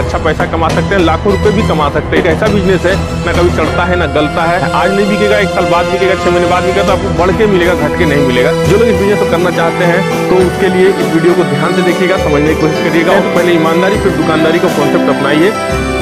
अच्छा पैसा कमा सकते हैं लाखों रुपए भी कमा सकते हैं ऐसा बिजनेस है ना कभी चढ़ता है ना गलता है आज नहीं बिकेगा एक साल बाद बिकेगा छह महीने बाद बिकेगा तो आपको बढ़ के मिलेगा घट के नहीं मिलेगा जो लोग इस बिजनेस को करना चाहते हैं तो उसके लिए इस वीडियो को ध्यान से देखिएगा समझने की कोशिश करिएगा पहले ईमानदारी फिर दुकानदारी का कॉन्सेप्ट अपनाइए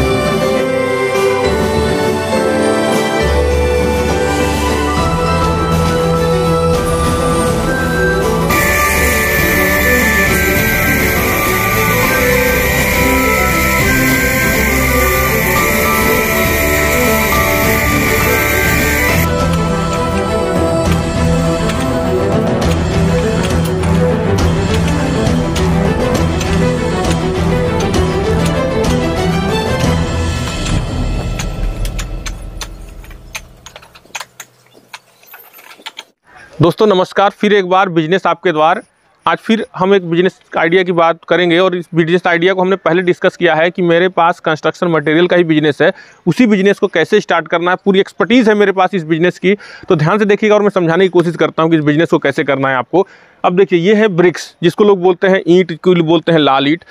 दोस्तों नमस्कार फिर एक बार बिजनेस आपके द्वार आज फिर हम एक बिजनेस आइडिया की बात करेंगे और इस बिजनेस आइडिया को हमने पहले डिस्कस किया है कि मेरे पास कंस्ट्रक्शन मटेरियल का ही बिजनेस है उसी बिजनेस को कैसे स्टार्ट करना है पूरी एक्सपर्टीज़ है मेरे पास इस बिजनेस की तो ध्यान से देखिएगा और मैं समझाने की कोशिश करता हूँ कि इस बिजनेस को कैसे करना है आपको अब देखिए ये है ब्रिक्स जिसको लोग बोलते हैं ईंट को बोलते हैं लाल ईट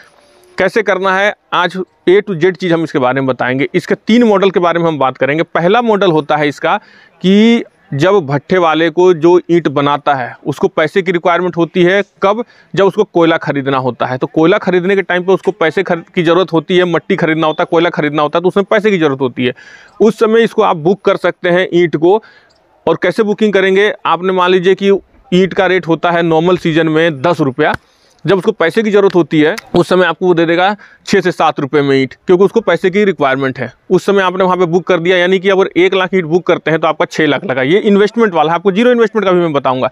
कैसे करना है आज ए टू जेड चीज़ हम इसके बारे में बताएंगे इसके तीन मॉडल के बारे में हम बात करेंगे पहला मॉडल होता है इसका कि जब भट्टे वाले को जो ईंट बनाता है उसको पैसे की रिक्वायरमेंट होती है कब जब उसको कोयला खरीदना होता है तो कोयला खरीदने के टाइम पे उसको पैसे खरीद की ज़रूरत होती है मट्टी खरीदना होता है कोयला खरीदना होता है तो उसमें पैसे की ज़रूरत होती है उस समय इसको आप बुक कर सकते हैं ईंट को और कैसे बुकिंग करेंगे आपने मान लीजिए कि ईंट का रेट होता है नॉर्मल सीजन में दस रुपया जब उसको पैसे की ज़रूरत होती है उस समय आपको वो दे देगा छः से सात रुपये में ईट क्योंकि उसको पैसे की रिक्वायरमेंट है उस समय आपने वहाँ पे बुक कर दिया यानी कि अगर एक लाख ईट बुक करते हैं तो आपका छः लाख लगा ये इन्वेस्टमेंट वाला है आपको जीरो इन्वेस्टमेंट का भी मैं बताऊँगा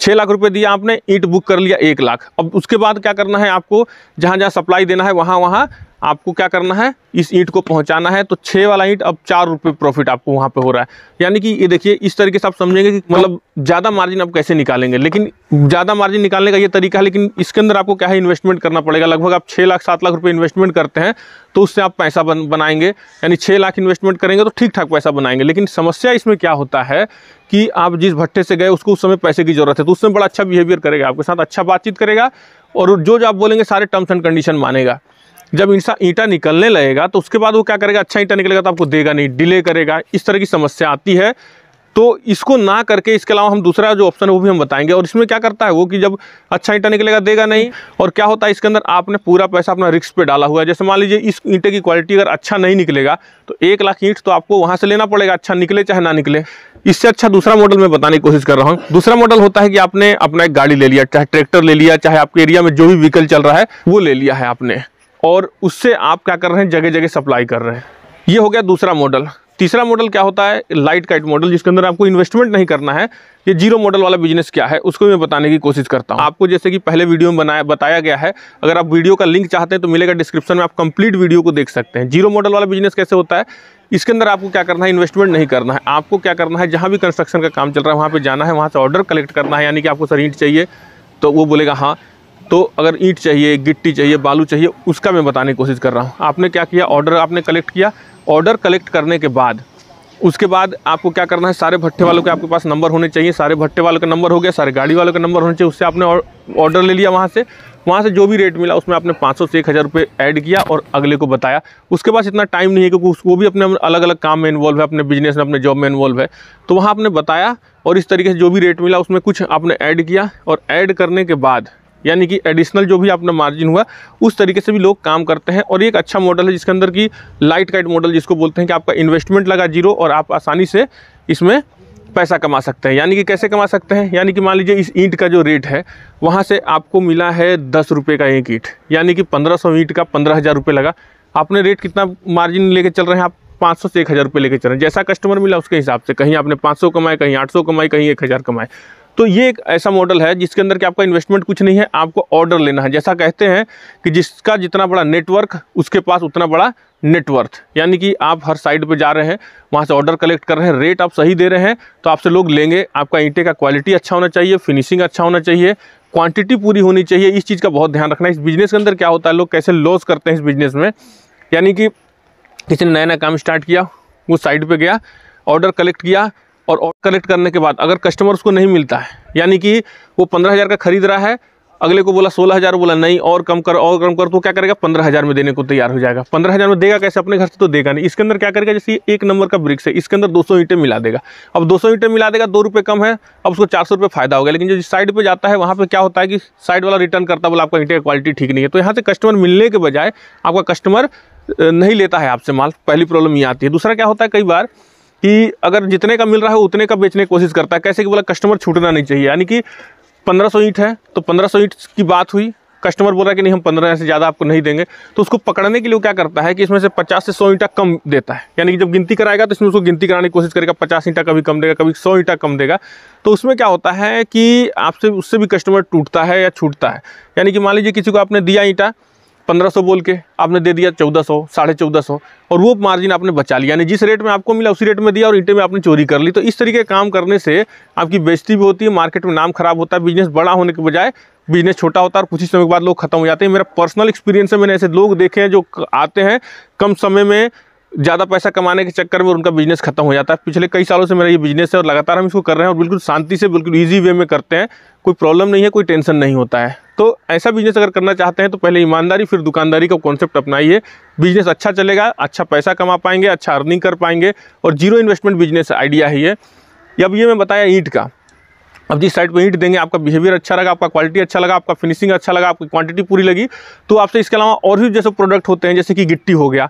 छः लाख रुपये दिया आपने ईट बुक कर लिया एक लाख अब उसके बाद क्या करना है आपको जहाँ जहाँ सप्लाई देना है वहाँ वहाँ आपको क्या करना है इस ईंट को पहुंचाना है तो छः वाला ईंट अब चार रुपये प्रॉफिट आपको वहाँ पे हो रहा है यानी कि ये देखिए इस तरीके से आप समझेंगे कि मतलब ज़्यादा मार्जिन आप कैसे निकालेंगे लेकिन ज़्यादा मार्जिन निकालने का ये तरीका है लेकिन इसके अंदर आपको क्या है इन्वेस्टमेंट करना पड़ेगा लगभग आप छः लाख सात लाख रुपये इन्वेस्टमेंट करते हैं तो उससे आप पैसा बन, बनाएंगे यानी छः लाख इन्वेस्टमेंट करेंगे तो ठीक ठाक पैसा बनाएंगे लेकिन समस्या इसमें क्या होता है कि आप जिस भट्टे से गए उसको उस समय पैसे की ज़रूरत है तो उसमें बड़ा अच्छा बिहेवियर करेगा आपके साथ अच्छा बातचीत करेगा और जो जो आप बोलेंगे सारे टर्म्स एंड कंडीशन मानेगा जब इंसान ईंटा निकलने लगेगा तो उसके बाद वो क्या करेगा अच्छा ईंटा निकलेगा तो आपको देगा नहीं डिले करेगा इस तरह की समस्या आती है तो इसको ना करके इसके अलावा हम दूसरा जो ऑप्शन है वो भी हम बताएंगे और इसमें क्या करता है वो कि जब अच्छा ईंटा निकलेगा देगा नहीं और क्या होता है इसके अंदर आपने पूरा पैसा अपना रिस्क पे डाला हुआ है जैसे मान लीजिए इस ईंटे की क्वालिटी अगर अच्छा नहीं निकलेगा तो एक लाख ईंट तो आपको वहाँ से लेना पड़ेगा अच्छा निकले चाहे ना निकले इससे अच्छा दूसरा मॉडल मैं बताने की कोशिश कर रहा हूँ दूसरा मॉडल होता है कि आपने अपना एक गाड़ी ले लिया चाहे ट्रैक्टर ले लिया चाहे आपके एरिया में जो भी व्हीकल चल रहा है वो ले लिया है आपने और उससे आप क्या कर रहे हैं जगह जगह सप्लाई कर रहे हैं ये हो गया दूसरा मॉडल तीसरा मॉडल क्या होता है लाइट काइट मॉडल जिसके अंदर आपको इन्वेस्टमेंट नहीं करना है ये जीरो मॉडल वाला बिजनेस क्या है उसको मैं बताने की कोशिश करता हूँ आपको जैसे कि पहले वीडियो में बनाया बताया गया है अगर आप वीडियो का लिंक चाहते हैं तो मिलेगा डिस्क्रिप्शन में आप कंप्लीट वीडियो को देख सकते हैं जीरो मॉडल वाला बिजनेस कैसे होता है इसके अंदर आपको क्या करना है इन्वेस्टमेंट नहीं करना है आपको क्या करना है जहाँ भी कंस्ट्रक्शन का काम चल रहा है वहाँ पर जाना है वहाँ से ऑर्डर कलेक्ट करना है यानी कि आपको सर चाहिए तो वो बोलेगा हाँ तो अगर ईंट चाहिए गिट्टी चाहिए बालू चाहिए उसका मैं बताने की कोशिश कर रहा हूँ आपने क्या किया ऑर्डर आपने कलेक्ट किया ऑर्डर कलेक्ट करने के बाद उसके बाद आपको क्या करना है सारे भट्टे वालों के आपके पास नंबर होने चाहिए सारे भट्टे वालों का नंबर हो गया सारे गाड़ी वालों का नंबर होने चाहिए उससे आपने ऑर्डर ले लिया वहाँ से वहाँ से जो भी रेट मिला उसमें आपने 500 से एक हज़ार रुपये ऐड किया और अगले को बताया उसके पास इतना टाइम नहीं है क्योंकि उसको भी अपने अलग अलग काम में इन्वॉल्व है अपने बिजनेस में अपने जॉब में इन्वॉल्व है तो वहाँ आपने बताया और इस तरीके से जो भी रेट मिला उसमें कुछ आपने ऐड किया और ऐड करने के बाद यानी कि एडिशनल जो भी आपने मार्जिन हुआ उस तरीके से भी लोग काम करते हैं और एक अच्छा मॉडल है जिसके अंदर की लाइट काइट मॉडल जिसको बोलते हैं कि आपका इन्वेस्टमेंट लगा जीरो और आप आसानी से इसमें पैसा कमा सकते हैं यानी कि कैसे कमा सकते हैं यानी कि मान लीजिए इस ईंट का जो रेट है वहाँ से आपको मिला है दस रुपये का एक ईंट यानी कि पंद्रह सौ ईंट का पंद्रह हज़ार रुपये लगा आपने रेट कितना मार्जिन लेके चल रहे हैं आप पाँच सौ से एक हज़ार रुपये लेके चल रहे हैं जैसा कस्टमर मिला उसके हिसाब से कहीं आपने पाँच सौ कमाए कहीं आठ सौ कमाए कहीं एक हज़ार कमाए तो ये एक ऐसा मॉडल है जिसके अंदर कि आपका इन्वेस्टमेंट कुछ नहीं है आपको ऑर्डर लेना है जैसा कहते हैं कि जिसका जितना बड़ा नेटवर्क उसके पास उतना बड़ा नेटवर्थ यानी कि आप हर साइड पर जा रहे हैं वहाँ से ऑर्डर कलेक्ट कर रहे हैं रेट आप सही दे रहे हैं तो आपसे लोग लेंगे आपका ईंटे का क्वालिटी अच्छा होना चाहिए फिनिशिंग अच्छा होना चाहिए क्वांटिटी पूरी होनी चाहिए इस चीज़ का बहुत ध्यान रखना है इस बिज़नेस के अंदर क्या होता है लोग कैसे लॉस करते हैं इस बिज़नेस में यानी कि किसी ने नया नया काम स्टार्ट किया वो साइड पर गया ऑर्डर कलेक्ट किया और ऑर्डर कलेक्ट करने के बाद अगर कस्टमर उसको नहीं मिलता है यानी कि वो पंद्रह हज़ार का खरीद रहा है अगले को बोला सोलह हज़ार बोला नहीं और कम कर और कम कर तो क्या करेगा पंद्रह हज़ार में देने को तैयार हो जाएगा पंद्रह हज़ार में देगा कैसे अपने घर से तो देगा नहीं इसके अंदर क्या करेगा जैसे एक नंबर का ब्रिक्स है इसके अंदर दो सौ ईंटें मिला देगा अब दो सौ ईंटें मिला देगा दो रुपये कम है अब उसको चार सौ रुपये फायदा होगा लेकिन जो साइड पर जाता है वहाँ पर क्या होता है कि साइड वाला रिटर्न करता बोला आपका ईंटें की क्वालिटी ठीक नहीं है तो यहाँ से कस्टमर मिलने के बजाय आपका कस्टमर नहीं लेता है आपसे माल पहली प्रॉब्लम ये आती है दूसरा क्या होता है कई बार कि अगर जितने का मिल रहा है उतने का बेचने की कोशिश करता है कैसे कि बोला कस्टमर छूटना नहीं चाहिए यानी कि 1500 ईंट है तो 1500 ईंट की बात हुई कस्टमर बोल रहा है कि नहीं हम पंद्रह से ज़्यादा आपको नहीं देंगे तो उसको पकड़ने के लिए क्या करता है कि इसमें से पचास से सौ ईंटा कम देता है यानी कि जब गिनती कराएगा तो इसमें उसको गिनती कराने की कोशिश करेगा पचास ईंटा कभी कम देगा कभी सौ ईंटा कम देगा तो उसमें क्या होता है कि आपसे उससे भी कस्टमर टूटता है या छूटता है यानी कि मान लीजिए किसी को आपने दिया ईंटा पंद्रह सौ बोल के आपने दे दिया चौदह सौ साढ़े चौदह सौ और वो मार्जिन आपने बचा लिया यानी जिस रेट में आपको मिला उसी रेट में दिया और ईटे में आपने चोरी कर ली तो इस तरीके काम करने से आपकी बेजती भी होती है मार्केट में नाम खराब होता है बिजनेस बड़ा होने के बजाय बिजनेस छोटा होता है और कुछ ही समय के बाद लोग खत्म हो जाते हैं मेरा पर्सनल एक्सपीरियंस है मैंने ऐसे लोग देखे हैं जो आते हैं कम समय में ज़्यादा पैसा कमाने के चक्कर में उनका बिजनेस खत्म हो जाता है पिछले कई सालों से मेरा ये बिजनेस है और लगातार हम इसको कर रहे हैं और बिल्कुल शांति से बिल्कुल ईजी वे में करते हैं कोई प्रॉब्लम नहीं है कोई टेंशन नहीं होता है तो ऐसा बिजनेस अगर करना चाहते हैं तो पहले ईमानदारी फिर दुकानदारी का कॉन्सेप्ट अपनाइए बिजनेस अच्छा चलेगा अच्छा पैसा कमा पाएंगे अच्छा अर्निंग कर पाएंगे और जीरो इन्वेस्टमेंट बिजनेस आइडिया है ये अब ये मैं बताया ईंट का अब जिस साइड पर ईंट देंगे आपका बिहेवियर अच्छा लगा आपका क्वालिटी अच्छा लगा आपका फिनिशिंग अच्छा लगा आपकी क्वांटिटी पूरी लगी तो आपसे इसके अलावा और भी जैसे प्रोडक्ट होते हैं जैसे कि गिट्टी हो गया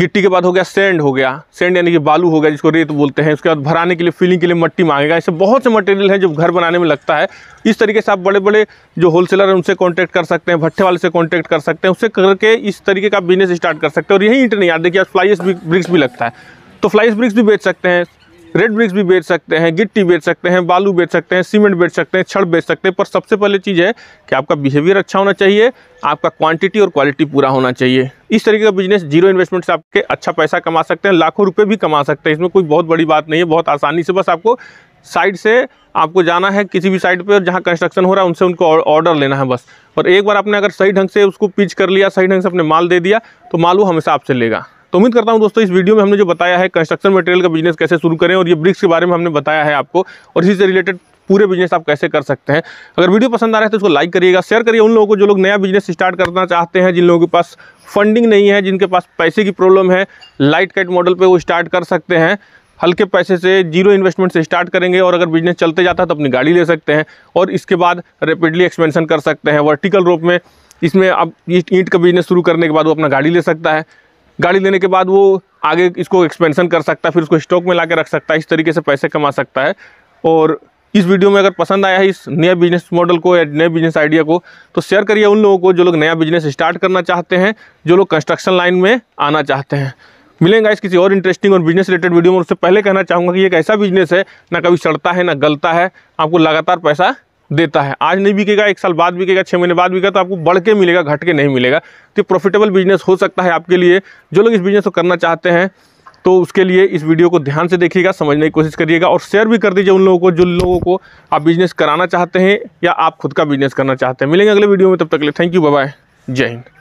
गिट्टी के बाद हो गया सेंड हो गया सेंड यानी कि बालू हो गया जिसको रेत बोलते हैं उसके बाद भराने के लिए फिलिंग के लिए मट्टी मांगेगा ऐसे बहुत से मटेरियल हैं जो घर बनाने में लगता है इस तरीके से आप बड़े बड़े जो होलसेलर हैं उनसे कॉन्टैक्ट कर सकते हैं भट्टे वाले से कॉन्टैक्ट कर सकते हैं उससे करके इस तरीके का बिजनेस स्टार्ट कर सकते हैं और यही इंटर नहीं देखिए आप फ्लाइस ब्रिक्स भी लगता है तो फ्लाइस ब्रिक्स भी बेच सकते हैं रेड ब्रिक्स भी बेच सकते हैं गिट्टी बेच सकते हैं बालू बेच सकते हैं सीमेंट बेच सकते हैं छड़ बेच सकते हैं पर सबसे पहले चीज़ है कि आपका बिहेवियर अच्छा होना चाहिए आपका क्वांटिटी और क्वालिटी पूरा होना चाहिए इस तरीके का बिजनेस जीरो इन्वेस्टमेंट से आपके अच्छा पैसा कमा सकते हैं लाखों रुपये भी कमा सकते हैं इसमें कोई बहुत बड़ी बात नहीं है बहुत आसानी से बस आपको साइड से आपको जाना है किसी भी साइड पर और जहाँ कंस्ट्रक्शन हो रहा है उनसे उनको ऑर्डर लेना है बस और एक बार आपने अगर सही ढंग से उसको पिच कर लिया सही ढंग से अपने माल दे दिया तो माल वो हमेशा आपसे लेगा तो उम्मीद करता हूँ दोस्तों इस वीडियो में हमने जो बताया है कंस्ट्रक्शन मटेरियल का बिजनेस कैसे शुरू करें और ये ब्रिक्स के बारे में हमने बताया है आपको और इसी से रिलेटेड पूरे बिजनेस आप कैसे कर सकते हैं अगर वीडियो पसंद आ रहा है तो उसको लाइक करिएगा शेयर करिए उन लोगों को जो लोग नया बिजनेस स्टार्ट करना चाहते हैं जिन लोगों के पास फंडिंग नहीं है जिनके पास पैसे की प्रॉब्लम है लाइट कट मॉडल पर वो स्टार्ट कर सकते हैं हल्के पैसे से जीरो इन्वेस्टमेंट से स्टार्ट करेंगे और अगर बिजनेस चलते जाता है तो अपनी गाड़ी ले सकते हैं और इसके बाद रेपिडली एक्सपेंशन कर सकते हैं वर्टिकल रूप में इसमें अब ईंट का बिजनेस शुरू करने के बाद वो अपना गाड़ी ले सकता है गाड़ी लेने के बाद वो आगे इसको एक्सपेंशन कर सकता है फिर उसको स्टॉक में ला रख सकता है इस तरीके से पैसे कमा सकता है और इस वीडियो में अगर पसंद आया है इस नया बिजनेस मॉडल को या नए बिजनेस आइडिया को तो शेयर करिए उन लोगों को जो लोग नया बिजनेस स्टार्ट करना चाहते हैं जो लोग कंस्ट्रक्शन लाइन में आना चाहते हैं मिलेंगे इस किसी और इंटरेस्टिंग और बिजनेस रिलेटेड वीडियो में उससे पहले कहना चाहूँगा कि एक ऐसा बिजनेस है ना कभी सड़ता है ना गलता है आपको लगातार पैसा देता है आज नहीं बिकेगा एक साल बाद बिकेगा छः महीने बाद बिकेगा तो आपको बढ़ के मिलेगा घट के नहीं मिलेगा तो प्रॉफिटेबल बिजनेस हो सकता है आपके लिए जो लोग इस बिजनेस को करना चाहते हैं तो उसके लिए इस वीडियो को ध्यान से देखिएगा समझने की कोशिश करिएगा और शेयर भी कर दीजिए उन लोगों को जो लोगों को आप बिजनेस कराना चाहते हैं या आप खुद का बिजनेस करना चाहते हैं मिलेंगे अगले वीडियो में तब तक के लिए थैंक यू बाय जय हिंद